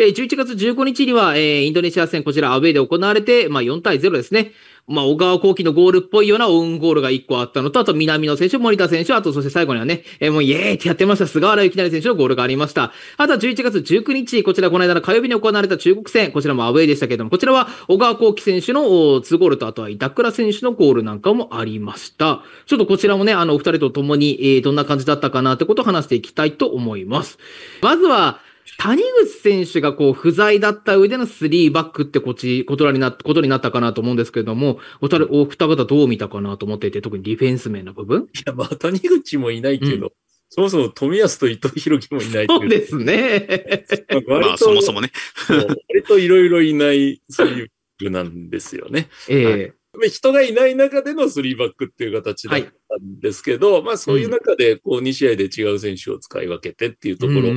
えー、11月15日には、えー、インドネシア戦、こちらアウェイで行われて、まあ、4対0ですね。まあ、小川幸輝のゴールっぽいようなオウンゴールが1個あったのと、あと南野選手、森田選手、あとそして最後にはね、えー、もうイエーイってやってました、菅原幸成選手のゴールがありました。あとは11月19日、こちらこの間の火曜日に行われた中国戦、こちらもアウェイでしたけれども、こちらは小川幸輝選手の2ゴールと、あとは板倉選手のゴールなんかもありました。ちょっとこちらもね、あの、お二人と共に、えー、どんな感じだったかなってことを話していきたいと思います。まずは、谷口選手がこう不在だった上での3バックってこち、ことになことになったかなと思うんですけれども、おたる、お二方どう見たかなと思っていて、特にディフェンス面の部分いや、まあ谷口もいないけど、うん、そもそも富安と伊藤博樹もいないそうですね。まあ、そもそもね。割といろいろいない、そういうなんですよね。ええー人がいない中での3バックっていう形だったんですけど、はい、まあそういう中でこう2試合で違う選手を使い分けてっていうところ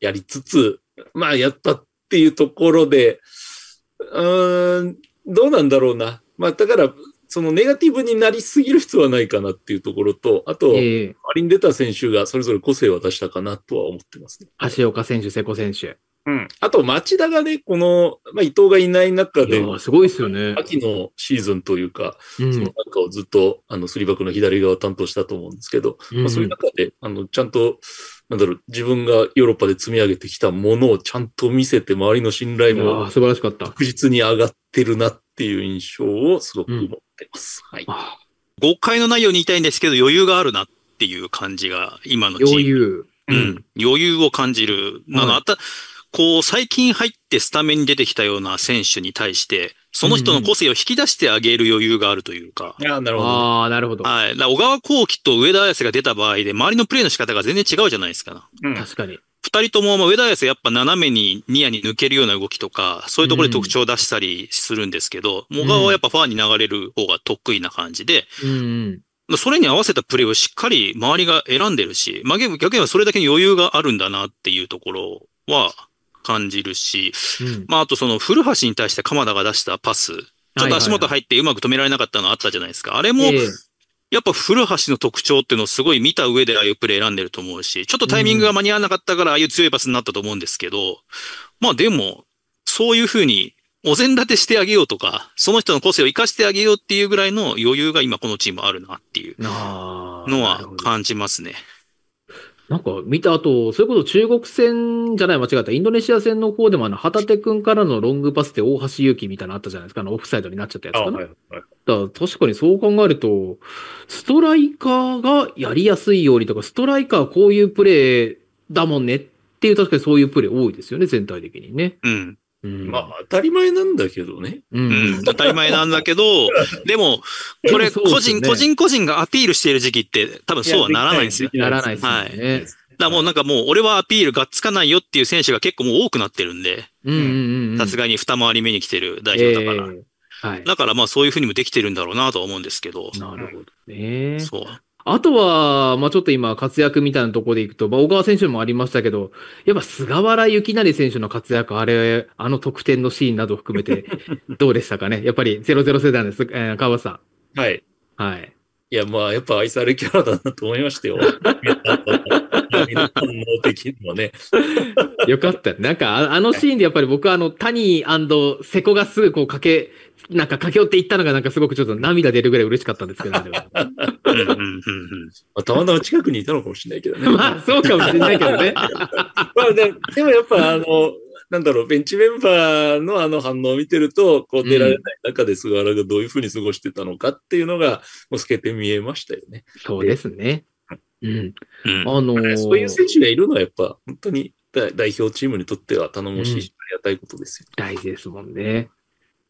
やりつつ、まあやったっていうところで、うん、どうなんだろうな。まあだから、そのネガティブになりすぎる必要はないかなっていうところと、あと、割りに出た選手がそれぞれ個性を出したかなとは思ってます、ね、足岡選手、瀬古選手。うん。あと、町田がね、この、まあ、伊藤がいない中で、すごいですよね。秋のシーズンというか、うん、その中をずっと、あの、スリバックの左側を担当したと思うんですけど、うん、まあ、そういう中で、あの、ちゃんと、なんだろう、自分がヨーロッパで積み上げてきたものをちゃんと見せて、周りの信頼も、素晴らしかった。確実に上がってるなっていう印象をすごく持ってます。うん、はい。誤解のないように言いたいんですけど、余裕があるなっていう感じが、今のチーム。余裕。うん。余裕を感じる。なの、はい、あた、こう、最近入ってスタメンに出てきたような選手に対して、その人の個性を引き出してあげる余裕があるというか。うん、なるほど。ああ、なるほど。はい。小川幸輝と上田綺世が出た場合で、周りのプレーの仕方が全然違うじゃないですか。うん、確かに。二人とも、まあ、上田綺世やっぱ斜めにニアに抜けるような動きとか、そういうところで特徴を出したりするんですけど、うん、小川はやっぱファンに流れる方が得意な感じで、うん、それに合わせたプレーをしっかり周りが選んでるし、まあ、逆にはそれだけに余裕があるんだなっていうところは、感じるし、うん、まあ、あとその古橋に対して鎌田が出したパス、ちょっと足元入ってうまく止められなかったのあったじゃないですか。あれも、やっぱ古橋の特徴っていうのをすごい見た上でああいうプレー選んでると思うし、ちょっとタイミングが間に合わなかったからああいう強いパスになったと思うんですけど、まあでも、そういうふうにお膳立てしてあげようとか、その人の個性を活かしてあげようっていうぐらいの余裕が今このチームあるなっていうのは感じますね。なんか見た後、それこそ中国戦じゃない、間違った、インドネシア戦の方でもあの、旗手君からのロングパスで大橋祐希みたいなのあったじゃないですか、あのオフサイドになっちゃったやつかな。はいはい、だから確かにそう考えると、ストライカーがやりやすいようにとか、ストライカーこういうプレーだもんねっていう、確かにそういうプレー多いですよね、全体的にね。うん。まあ、当たり前なんだけどね。うん、当たり前なんだけど、でも、これ、個人、ね、個人個人がアピールしている時期って、多分そうはならないんですよ。ならないですね。はい。だからもうなんかもう、俺はアピールがっつかないよっていう選手が結構もう多くなってるんで、さすがに二回り目に来てる代表だから。えーはい、だからまあそういうふうにもできてるんだろうなとは思うんですけど。なるほどね。そう。あとは、まあ、ちょっと今、活躍みたいなところでいくと、まあ、小川選手もありましたけど、やっぱ菅原幸成選手の活躍、あれ、あの得点のシーンなど含めて、どうでしたかね。やっぱり00世代です、えー、川端さん。はい。はい。いや、まあ、やっぱ愛されキャラだなと思いましたよ。能的にもね。よかった。なんか、あのシーンでやっぱり僕はあの、谷瀬古がすぐこう駆け、なんか駆け寄っていったのがなんかすごくちょっと涙出るぐらい嬉しかったんですけど、ね、た またま近くにいたのかもしれないけどね。まあ、そうかもしれないけどね。まあで、でもやっぱあの、なんだろう、ベンチメンバーのあの反応を見てると、こう出られない中で菅原がどういうふうに過ごしてたのかっていうのが、もう透けて見えましたよね。そうですね。うん。あのー、そういう選手がいるのはやっぱ本当に代表チームにとっては頼もしいし、ありがたいことですよ、ね、大事ですもんね。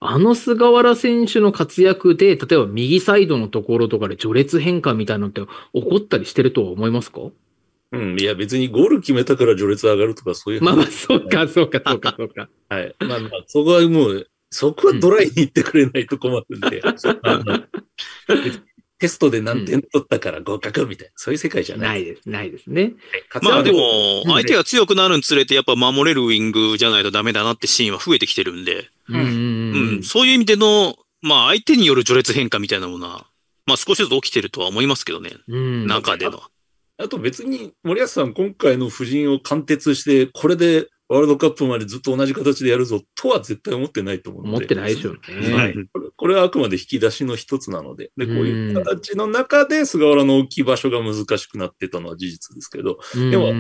あの菅原選手の活躍で、例えば右サイドのところとかで序列変化みたいなのって起こったりしてるとは思いますかうん、いや別にゴール決めたから序列上がるとかそういうまあまあ、そうか、そうか、そうか、そうか。はい。まあまあ、そこはもう、そこはドライに行ってくれないと困るんで。テストで何点取ったから合格みたいな、そういう世界じゃない。ないです、ないですね。まあでも、相手が強くなるにつれて、やっぱ守れるウィングじゃないとダメだなってシーンは増えてきてるんで、うん、そういう意味での、まあ相手による序列変化みたいなものは、まあ少しずつ起きてるとは思いますけどね、中での。あと別に森保さん、今回の夫人を貫徹して、これでワールドカップまでずっと同じ形でやるぞとは絶対思ってないと思う思ってないでしょうね。はい。これはあくまで引き出しの一つなので、で、こういう形の中で菅原の置き場所が難しくなってたのは事実ですけど、でも、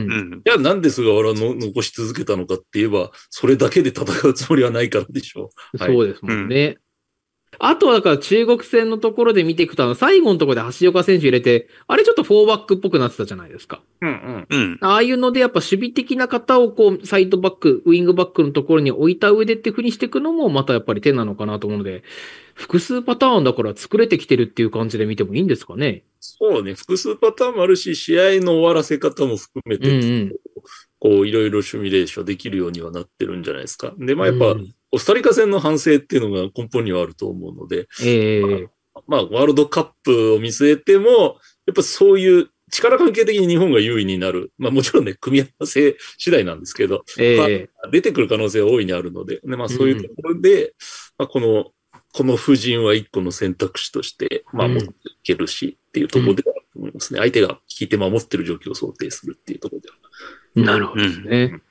じゃあなんで菅原の残し続けたのかって言えば、それだけで戦うつもりはないからでしょう。はい、そうですもんね。うんあとはだから中国戦のところで見ていくと、あの、最後のところで橋岡選手入れて、あれちょっとフォーバックっぽくなってたじゃないですか。うんうん。ああいうので、やっぱ守備的な方をこう、サイドバック、ウィングバックのところに置いた上でってふうにしていくのも、またやっぱり手なのかなと思うので、複数パターンだから作れてきてるっていう感じで見てもいいんですかね。そうね。複数パターンもあるし、試合の終わらせ方も含めて、うんうん、こう、いろいろシミュレーションできるようにはなってるんじゃないですか。で、まあやっぱ、うんコスタリカ戦の反省っていうのが根本にはあると思うので、えー、まあ、まあ、ワールドカップを見据えても、やっぱそういう力関係的に日本が優位になる。まあもちろんね、組み合わせ次第なんですけど、えー、まあ、出てくる可能性は大いにあるので、まあそういうところで、うん、まあ、この、この夫人は一個の選択肢として、まあ持っていけるし、っていうところではあると思いますね、うんうん。相手が引いて守ってる状況を想定するっていうところでは。なるほどね。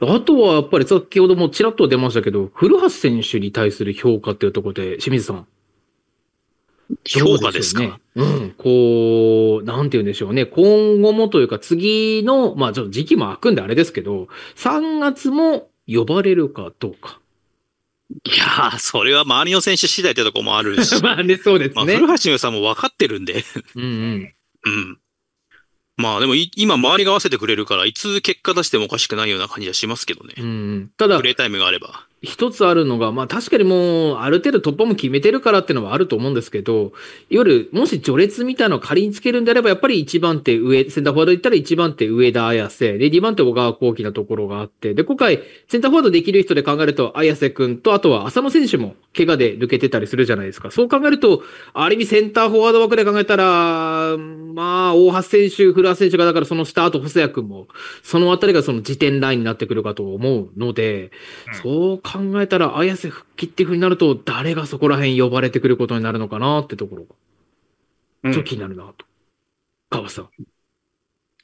あとはやっぱり先ほどもちらっと出ましたけど、古橋選手に対する評価っていうところで、清水さん。評価ですか、ね、うん。こう、なんて言うんでしょうね。今後もというか、次の、まあ、ちょっと時期も空くんであれですけど、3月も呼ばれるかどうか。いやー、それは周りの選手次第ってとこもあるし。まあね、そうですね。まあ、古橋さんも分かってるんでうんうん。うん。まあでも今周りが合わせてくれるから、いつ結果出してもおかしくないような感じはしますけどね。うん。ただ、プレイタイムがあれば。一つあるのが、まあ確かにもう、ある程度突破も決めてるからっていうのはあると思うんですけど、いわゆる、もし序列みたいなのを仮につけるんであれば、やっぱり一番手上、センターフォワード行ったら一番手上田綾瀬、で、二番手小川幸喜なところがあって、で、今回、センターフォワードできる人で考えると、綾瀬くんと、あとは浅野選手も怪我で抜けてたりするじゃないですか。そう考えると、ある意味センターフォワード枠で考えたら、まあ、大橋選手、古橋選手が、だからその下、あと細谷くんも、そのあたりがその時点ラインになってくるかと思うので、そう考えたら、綾瀬復帰っていうふうになると、誰がそこら辺呼ばれてくることになるのかなってところが、ちょっと気になるなと。川さん。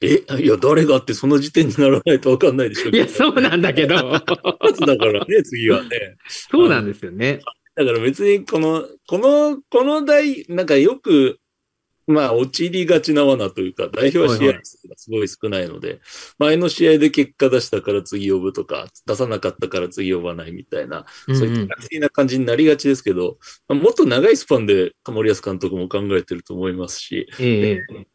えいや、誰がってその時点にならないと分かんないでしょ。いや、そうなんだけど。だからね、次はね。そうなんですよね。だから別にこの、この、この台、なんかよく、まあ、陥りがちな罠というか、代表試合数がすごい少ないので、前の試合で結果出したから次呼ぶとか、出さなかったから次呼ばないみたいな、そういった的な感じになりがちですけど、もっと長いスパンで森保監督も考えてると思いますし、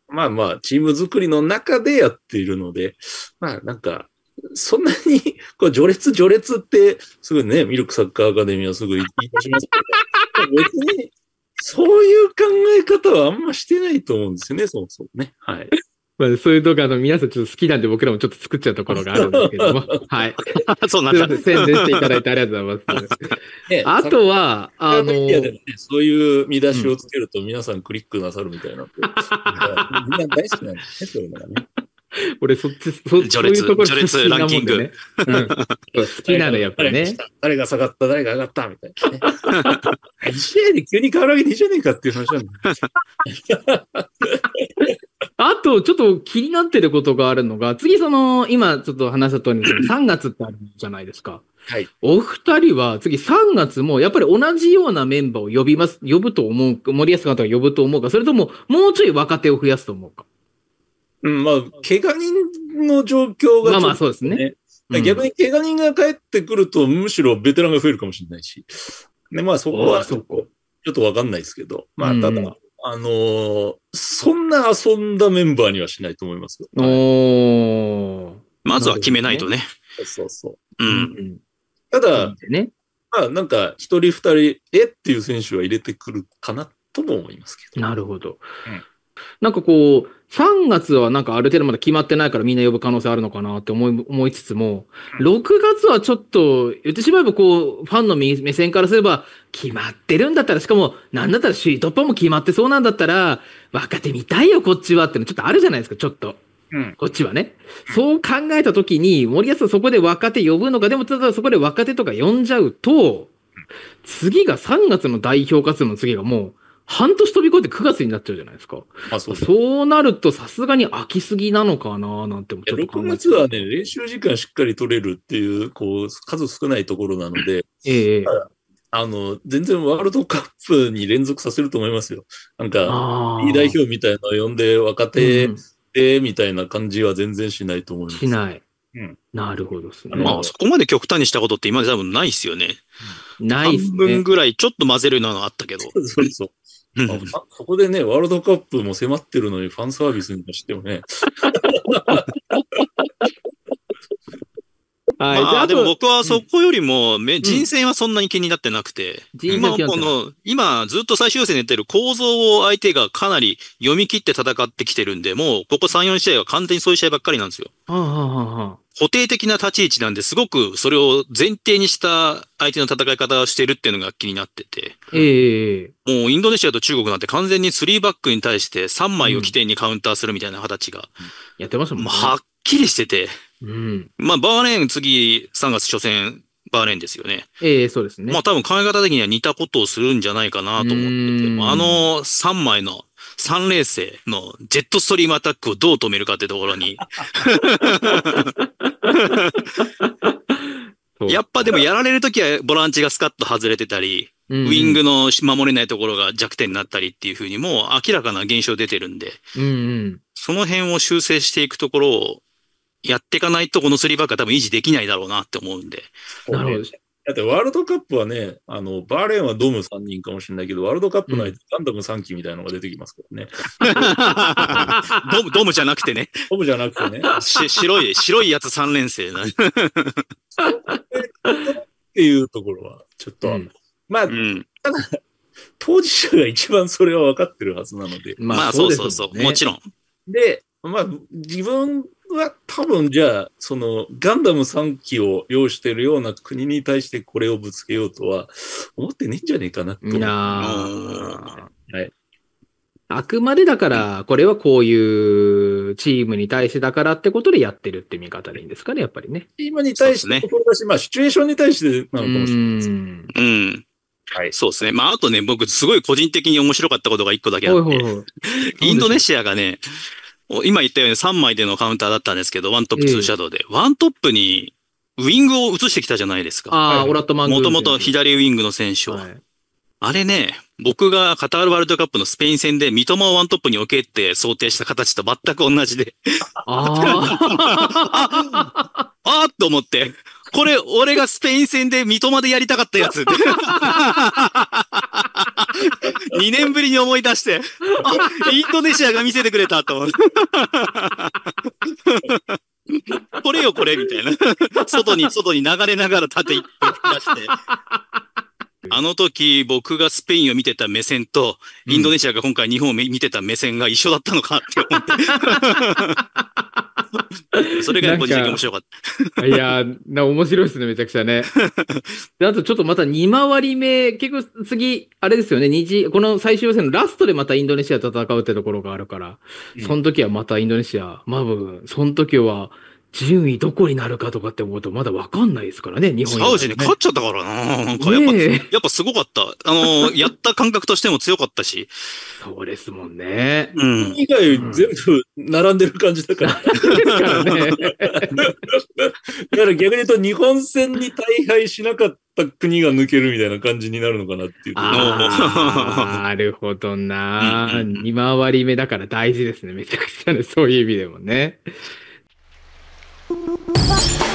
まあまあ、チーム作りの中でやっているので、まあなんか、そんなに、こう、序列、序列って、すぐね、ミルクサッカーアカデミーはすぐ言い出しますけど、別に、そういう考え方はあんましてないと思うんですよね、そもそもね。はい。まあ、そういう動画の皆さんちょっと好きなんで僕らもちょっと作っちゃうところがあるんですけども。はい。そうなんです宣伝していただいてありがとうございます。ね、あとは、あの、ね、そういう見出しをつけると皆さんクリックなさるみたいな、みんな大好きなんですね、そういうのがね。俺そっち、そっち、序列、そういう序列ランキング。ねうん、好きなのやっぱりね。誰が下がった、誰が上がった、みたいな、ね。一試合で急に変わるわけでいいじゃねえかっていう話なんだ。あと、ちょっと気になってることがあるのが、次その、今ちょっと話した通り、3月ってあるじゃないですか。はい。お二人は、次3月も、やっぱり同じようなメンバーを呼びます、呼ぶと思うか、森保監督が呼ぶと思うか、それとも、もうちょい若手を増やすと思うか。うん、まあ、怪我人の状況が、ね、まあまあそうですね。うん、逆に怪我人が帰ってくると、むしろベテランが増えるかもしれないし。ね、まあそこは、ちょっとわかんないですけど、まあただ、うん、あのー、そんな遊んだメンバーにはしないと思いますよ。お。まずは決めないとね。ねそうそう。うん。ただ、ね、まあなんか一人二人、えっていう選手は入れてくるかなとも思いますけど。なるほど。うんなんかこう、3月はなんかある程度まだ決まってないからみんな呼ぶ可能性あるのかなって思い思いつつも、6月はちょっと言ってしまえばこう、ファンの目線からすれば決まってるんだったら、しかもなんだったら首位突破も決まってそうなんだったら、若手見たいよこっちはってのちょっとあるじゃないですか、ちょっと。うん、こっちはね。そう考えたときに、森保さんそこで若手呼ぶのか、でもただそこで若手とか呼んじゃうと、次が3月の代表活動の次がもう、半年飛び越えて9月になっちゃうじゃないですか。あそうそうなると、さすがに空きすぎなのかななんて思って6月はね、練習時間しっかり取れるっていう、こう、数少ないところなので、ええー、あの、全然ワールドカップに連続させると思いますよ。なんか、いい代表みたいなのを呼んで、若手で、うん、みたいな感じは全然しないと思います。しない。うん、なるほどですね。まあ、そこまで極端にしたことって今まで多分ないですよね。ないっすね。半分ぐらいちょっと混ぜるのがあったけど。そうそう。そこでね、ワールドカップも迫ってるのにファンサービスにしてもね。はい。まあ、でも僕はそこよりも、うん、人選はそんなに気になってなくて、うん、今この、今ずっと最終戦でやってる構造を相手がかなり読み切って戦ってきてるんで、もうここ3、4試合は完全にそういう試合ばっかりなんですよ。ははは固定的な立ち位置なんで、すごくそれを前提にした相手の戦い方をしてるっていうのが気になってて。ええー、もうインドネシアと中国なんて完全に3バックに対して3枚を起点にカウンターするみたいな形が。うん、やってますもんね。はっきりしてて。うん。まあ、バーレーン次3月初戦、バーレーンですよね。ええー、そうですね。まあ多分考え方的には似たことをするんじゃないかなと思ってて、あの3枚の3連星のジェットストリームアタックをどう止めるかってところに やっぱでもやられるときはボランチがスカッと外れてたり、ウィングの守れないところが弱点になったりっていうふうにもう明らかな現象出てるんで、うんその辺を修正していくところをやっていかないと、この3バックは多分維持できないだろうなって思うんで。なるほど。だってワールドカップはね、あの、バーレーンはドーム3人かもしれないけど、ワールドカップの間、ガンダム3機みたいなのが出てきますからね。ドム、ドムじゃなくてね。ドムじゃなくてね。白い、白いやつ3連星な。っていうところは、ちょっと、うん、まあ、うん、ただ、当事者が一番それは分かってるはずなので。まあ、そうそうそう、もちろん。で、まあ、自分は多分じゃあ、そのガンダム3機を要しているような国に対してこれをぶつけようとは思ってねえんじゃねえかなと。なはい、あくまでだから、これはこういうチームに対してだからってことでやってるって見方でいいんですかね、やっぱりね。チームに対して、そうだし、ね、まあ、シチュエーションに対してなのかもしれないです。うんうん。はい、そうですね。まあ、あとね、僕、すごい個人的に面白かったことが一個だけあって、インドネシアがね、今言ったように3枚でのカウンターだったんですけど、ワントップ、ツーシャドウで、ワントップにウイングを移してきたじゃないですか。ああ、オラトマンもともと左ウィングの選手を、はあれね、僕がカタールワールドカップのスペイン戦で三笘をワントップに置けって想定した形と全く同じで。あ あと思って、これ俺がスペイン戦で三笘でやりたかったやつ。2 年ぶりに思い出して、あ、インドネシアが見せてくれたと思って。これよ、これ、みたいな。外に、外に流れながら縦一歩出して。あの時僕がスペインを見てた目線と、インドネシアが今回日本を見てた目線が一緒だったのかって思って。それが個人的に面白かった。いやな、面白いですね、めちゃくちゃね。であとちょっとまた2回り目、結構次、あれですよね、二次、この最終予選のラストでまたインドネシアと戦うってところがあるから、その時はまたインドネシア、まあ、その時は、順位どこになるかとかって思うとまだわかんないですからね、日本、ね、サウジに勝っちゃったからな。なかやっぱ、ね、やっぱすごかった。あの、やった感覚としても強かったし。そうですもんね。うん。以外全部並んでる感じだから。だから逆に言うと日本戦に大敗しなかった国が抜けるみたいな感じになるのかなっていう。なるほどな。二回り目だから大事ですね。めちゃくちゃね。そういう意味でもね。Vai.